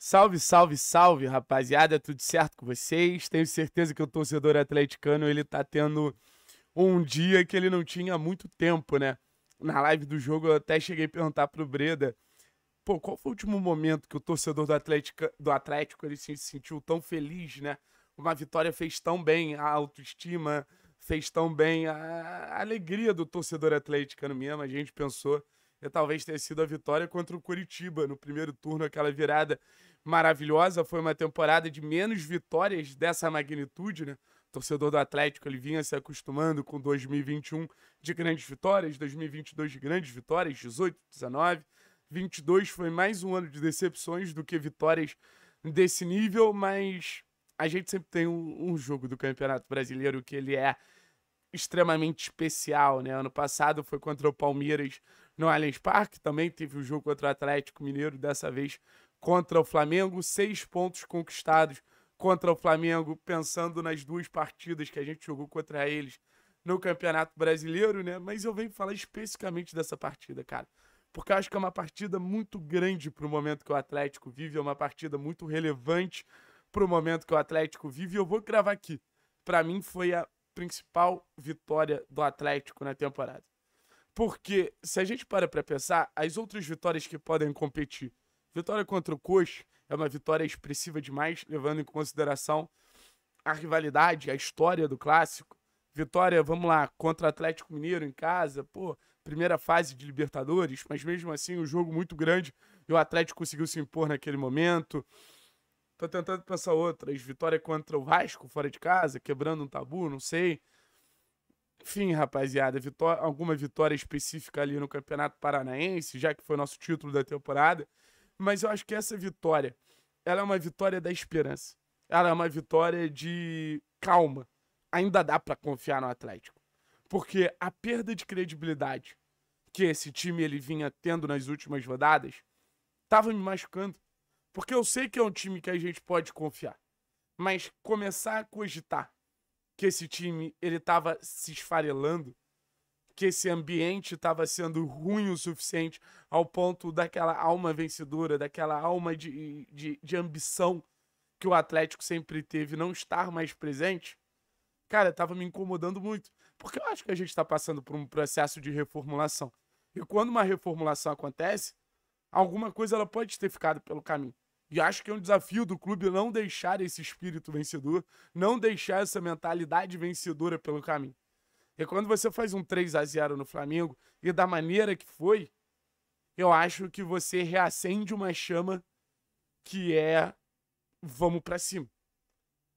Salve, salve, salve, rapaziada, tudo certo com vocês? Tenho certeza que o torcedor atleticano, ele tá tendo um dia que ele não tinha há muito tempo, né? Na live do jogo eu até cheguei a perguntar pro Breda, pô, qual foi o último momento que o torcedor do Atlético, do Atlético ele se sentiu tão feliz, né? Uma vitória fez tão bem a autoestima, fez tão bem a, alegria do torcedor atleticano mesmo, a gente pensou... E talvez tenha sido a vitória contra o Curitiba no primeiro turno, aquela virada maravilhosa. Foi uma temporada de menos vitórias dessa magnitude, né? O torcedor do Atlético ele vinha se acostumando com 2021 de grandes vitórias, 2022 de grandes vitórias, 18, 19. 22 foi mais um ano de decepções do que vitórias desse nível, mas a gente sempre tem um, um, jogo do Campeonato Brasileiro que ele é extremamente especial, né? Ano passado foi contra o Palmeiras no Allianz Parque, também teve o um jogo contra o Atlético Mineiro, dessa vez contra o Flamengo, seis pontos conquistados contra o Flamengo, pensando nas duas partidas que a gente jogou contra eles no Campeonato Brasileiro, né? Mas eu venho falar especificamente dessa partida, cara. Porque eu acho que é uma partida muito grande para o momento que o Atlético vive, é uma partida muito relevante para o momento que o Atlético vive. E eu vou gravar aqui. Para mim, foi a principal vitória do Atlético na temporada. Porque se a gente para para pensar, as outras vitórias que podem competir Vitória contra o Coxa é uma vitória expressiva demais, levando em consideração a rivalidade, a história do clássico. Vitória, vamos lá, contra o Atlético Mineiro em casa, pô, primeira fase de Libertadores, mas mesmo assim um jogo muito grande e o Atlético conseguiu se impor naquele momento. Tô tentando pensar outras. Vitória contra o Vasco fora de casa, quebrando um tabu, não sei. Enfim, rapaziada, alguma vitória específica ali no Campeonato Paranaense, já que foi nosso título da temporada. Mas eu acho que essa vitória, ela é uma vitória da esperança. Ela é uma vitória de calma. Ainda dá para confiar no Atlético. Porque a perda de credibilidade que esse time ele vinha tendo nas últimas rodadas tava me machucando. Porque eu sei que é um time que a gente pode confiar. Mas começar a cogitar que esse time ele tava se esfarelando que esse ambiente estava sendo ruim o suficiente ao ponto daquela alma vencedora, daquela alma de, de, de ambição que o Atlético sempre teve não estar mais presente, cara, estava me incomodando muito. Porque eu acho que a gente está passando por um processo de reformulação. E quando uma reformulação acontece, alguma coisa ela pode ter ficado pelo caminho. E acho que é um desafio do clube não deixar esse espírito vencedor, não deixar essa mentalidade vencedora pelo caminho. E quando você faz um 3 a 0 no Flamengo, e da maneira que foi, eu acho que você reacende uma chama que é vamos para cima.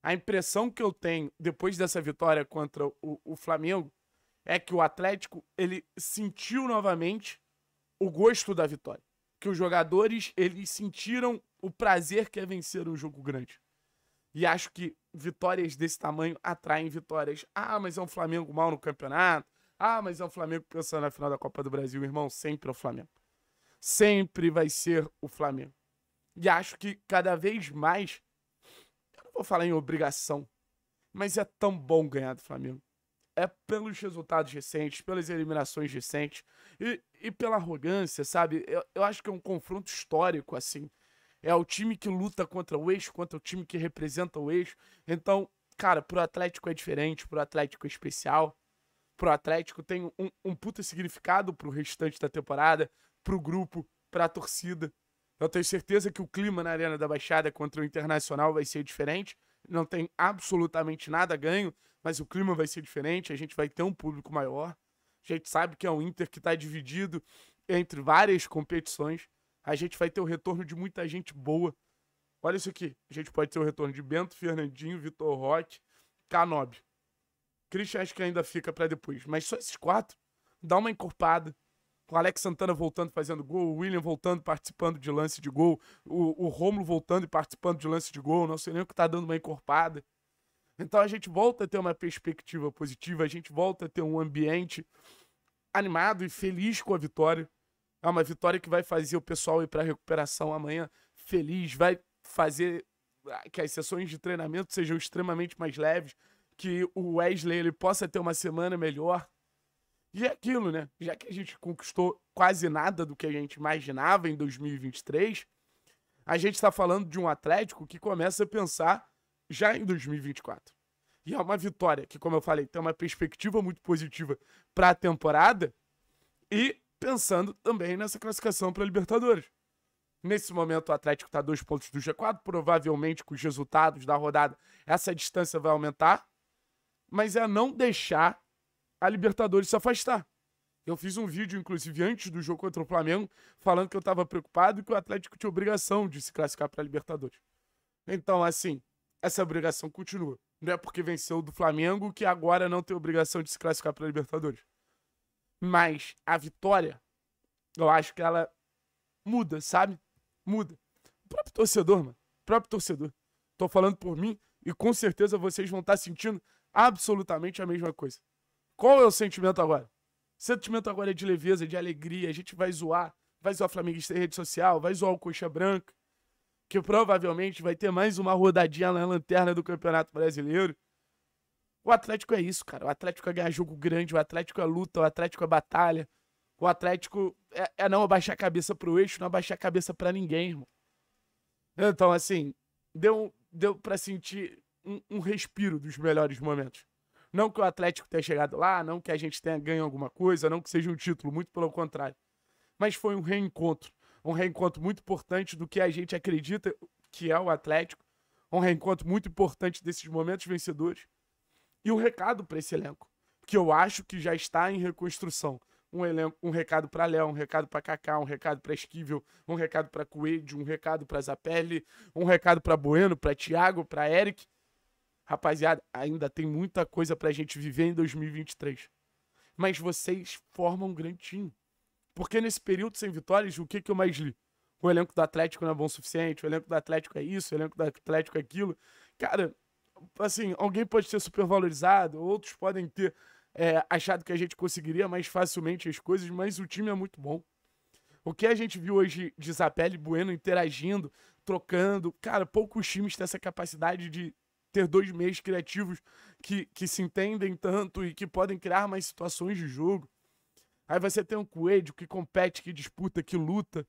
A impressão que eu tenho depois dessa vitória contra o, o Flamengo é que o Atlético ele sentiu novamente o gosto da vitória, que os jogadores eles sentiram o prazer que é vencer um jogo grande. E acho que vitórias desse tamanho atraem vitórias. Ah, mas é um Flamengo mal no campeonato. Ah, mas é um Flamengo pensando na final da Copa do Brasil. Irmão, sempre é o Flamengo. Sempre vai ser o Flamengo. E acho que cada vez mais. Eu não vou falar em obrigação. Mas é tão bom ganhar do Flamengo. É pelos resultados recentes, pelas eliminações recentes e, e pela arrogância, sabe? Eu, eu acho que é um confronto histórico, assim é o time que luta contra o eixo, contra o time que representa o eixo. Então, cara, pro Atlético é diferente, pro Atlético é especial. Pro Atlético tem um, um puta significado pro restante da temporada, pro grupo, pra torcida. Eu tenho certeza que o clima na Arena da Baixada contra o Internacional vai ser diferente. Não tem absolutamente nada ganho, mas o clima vai ser diferente, a gente vai ter um público maior. A gente sabe que é um Inter que está dividido entre várias competições a gente vai ter o retorno de muita gente boa. Olha isso aqui. A gente pode ter o retorno de Bento, Fernandinho, Vitor Roque, Canob. Christian acho que ainda fica para depois. Mas só esses quatro. Dá uma encorpada. Com o Alex Santana voltando fazendo gol, o William voltando participando de lance de gol, o, o Romulo voltando e participando de lance de gol, não sei nem o que tá dando uma encorpada. Então a gente volta a ter uma perspectiva positiva, a gente volta a ter um ambiente animado e feliz com a vitória. É uma vitória que vai fazer o pessoal ir para recuperação amanhã feliz, vai fazer ah, que as sessões de treinamento sejam extremamente mais leves, que o Wesley ele possa ter uma semana melhor. E é aquilo, né? Já que a gente conquistou quase nada do que a gente imaginava em 2023, a gente está falando de um Atlético que começa a pensar já em 2024. E é uma vitória que, como eu falei, tem uma perspectiva muito positiva para a temporada. E pensando também nessa classificação para a Libertadores. Nesse momento, o Atlético está dois pontos do G4. Provavelmente, com os resultados da rodada, essa distância vai aumentar. Mas é não deixar a Libertadores se afastar. Eu fiz um vídeo, inclusive, antes do jogo contra o Flamengo, falando que eu estava preocupado e que o Atlético tinha obrigação de se classificar para a Libertadores. Então, assim, essa obrigação continua. Não é porque venceu do Flamengo que agora não tem obrigação de se classificar para a Libertadores. Mas a vitória, eu acho que ela muda, sabe? Muda. O próprio torcedor, mano. O próprio torcedor. Tô falando por mim e com certeza vocês vão estar tá sentindo absolutamente a mesma coisa. Qual é o sentimento agora? O sentimento agora é de leveza, de alegria. A gente vai zoar. Vai zoar Flamengo em rede social, vai zoar o Coxa Branca, que provavelmente vai ter mais uma rodadinha na lanterna do Campeonato Brasileiro. O Atlético é isso, cara. O Atlético é ganhar jogo grande, o Atlético é luta, o Atlético é batalha. O Atlético é, é não abaixar a cabeça pro eixo, não abaixar a cabeça para ninguém, irmão. Então, assim, deu, deu para sentir um, um respiro dos melhores momentos. Não que o Atlético tenha chegado lá, não que a gente tenha ganho alguma coisa, não que seja um título, muito pelo contrário. Mas foi um reencontro. Um reencontro muito importante do que a gente acredita que é o Atlético. Um reencontro muito importante desses momentos vencedores. E um recado para esse elenco, que eu acho que já está em reconstrução. Um, elenco, um recado para Léo, um recado para Kaká, um recado para Esquivel, um recado para Coelho, um recado para Zapelli, um recado para Bueno, para Thiago, para Eric. Rapaziada, ainda tem muita coisa pra gente viver em 2023. Mas vocês formam um grande time. Porque nesse período sem vitórias, o que, que eu mais li? O elenco do Atlético não é bom o suficiente, o elenco do Atlético é isso, o elenco do Atlético é aquilo. Cara, assim, alguém pode ser supervalorizado, outros podem ter é, achado que a gente conseguiria mais facilmente as coisas, mas o time é muito bom. O que a gente viu hoje de Zapelli e Bueno interagindo, trocando, cara, poucos times têm essa capacidade de ter dois meios criativos que, que se entendem tanto e que podem criar mais situações de jogo. Aí você tem um Coelho que compete, que disputa, que luta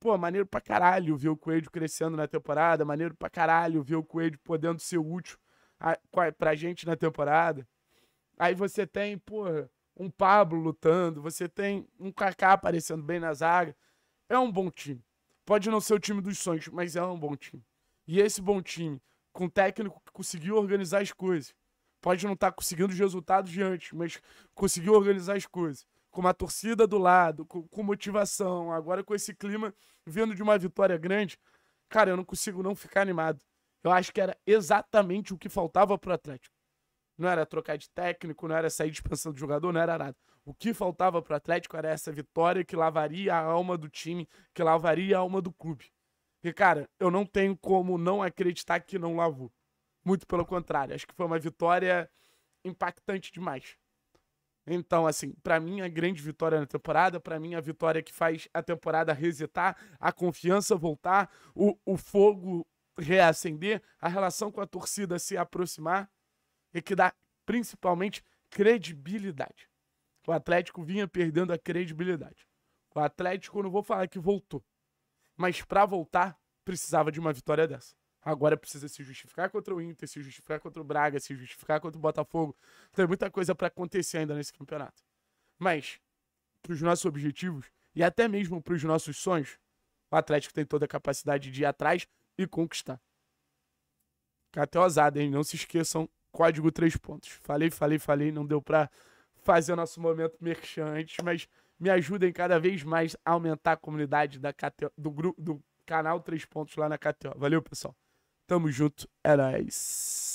pô, maneiro pra caralho ver o Coelho crescendo na temporada, maneiro pra caralho ver o Coelho podendo ser útil a, pra gente na temporada. Aí você tem, pô um Pablo lutando, você tem um Kaká aparecendo bem na zaga. É um bom time. Pode não ser o time dos sonhos, mas é um bom time. E esse bom time, com o técnico que conseguiu organizar as coisas, pode não estar tá conseguindo os resultados de antes, mas conseguiu organizar as coisas com a torcida do lado, com, com motivação, agora com esse clima vindo de uma vitória grande, cara, eu não consigo não ficar animado. Eu acho que era exatamente o que faltava pro Atlético. Não era trocar de técnico, não era sair dispensando o jogador, não era nada. O que faltava pro Atlético era essa vitória que lavaria a alma do time, que lavaria a alma do clube. E, cara, eu não tenho como não acreditar que não lavou. Muito pelo contrário, acho que foi uma vitória impactante demais. Então, assim, para mim a grande vitória na temporada, para mim a vitória que faz a temporada resetar, a confiança voltar, o, o fogo reacender, a relação com a torcida se aproximar e que dá principalmente credibilidade. O Atlético vinha perdendo a credibilidade. O Atlético, não vou falar que voltou, mas para voltar precisava de uma vitória dessa. Agora precisa se justificar contra o Inter, se justificar contra o Braga, se justificar contra o Botafogo. Tem muita coisa para acontecer ainda nesse campeonato. Mas, para os nossos objetivos e até mesmo para os nossos sonhos, o Atlético tem toda a capacidade de ir atrás e conquistar. Fica até ousado, hein? Não se esqueçam, código três pontos. Falei, falei, falei, não deu para fazer o nosso momento merchan antes, mas me ajudem cada vez mais a aumentar a comunidade da KTO, do, grupo, do canal 3 pontos lá na KTO. Valeu, pessoal. Tamo junto, é nóis.